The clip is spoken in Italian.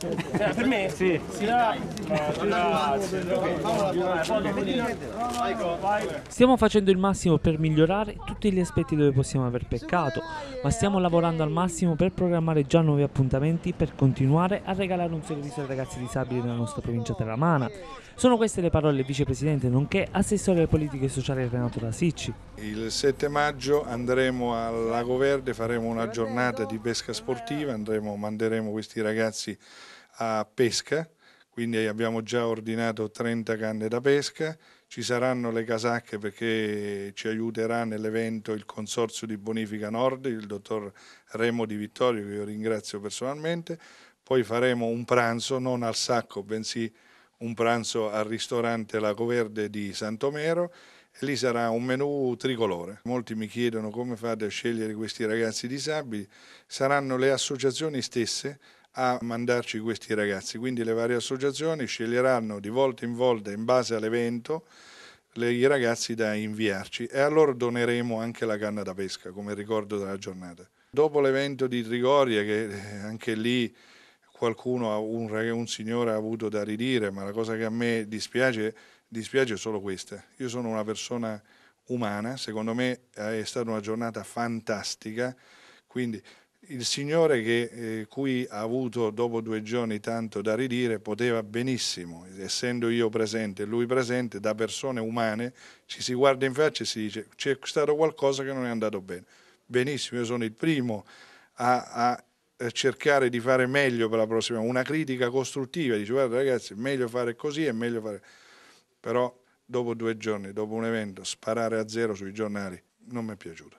Cioè, per me sì. Sira... Stiamo facendo il massimo per migliorare tutti gli aspetti dove possiamo aver peccato, ma stiamo lavorando al massimo per programmare già nuovi appuntamenti per continuare a regalare un servizio ai ragazzi disabili nella nostra provincia terramana. Sono queste le parole del vicepresidente nonché assessore alle politiche sociali Renato Rasicci. Il 7 maggio andremo al Lago Verde, faremo una giornata di pesca sportiva, andremo, manderemo questi ragazzi a pesca, quindi abbiamo già ordinato 30 canne da pesca, ci saranno le casacche perché ci aiuterà nell'evento il Consorzio di Bonifica Nord, il dottor Remo Di Vittorio che io ringrazio personalmente, poi faremo un pranzo non al sacco bensì un pranzo al ristorante Lago Verde di Santomero e lì sarà un menù tricolore. Molti mi chiedono come fate a scegliere questi ragazzi disabili, saranno le associazioni stesse a mandarci questi ragazzi. Quindi le varie associazioni sceglieranno di volta in volta, in base all'evento, i ragazzi da inviarci e a loro doneremo anche la canna da pesca come ricordo della giornata. Dopo l'evento di Trigoria, che eh, anche lì qualcuno, un, un signore ha avuto da ridire, ma la cosa che a me dispiace, dispiace è solo questa. Io sono una persona umana, secondo me eh, è stata una giornata fantastica, quindi il Signore che, eh, cui ha avuto dopo due giorni tanto da ridire poteva benissimo, essendo io presente e lui presente, da persone umane, ci si guarda in faccia e si dice c'è stato qualcosa che non è andato bene. Benissimo, io sono il primo a, a cercare di fare meglio per la prossima, una critica costruttiva, dice guarda ragazzi, è meglio fare così, è meglio fare... Però dopo due giorni, dopo un evento, sparare a zero sui giornali non mi è piaciuto.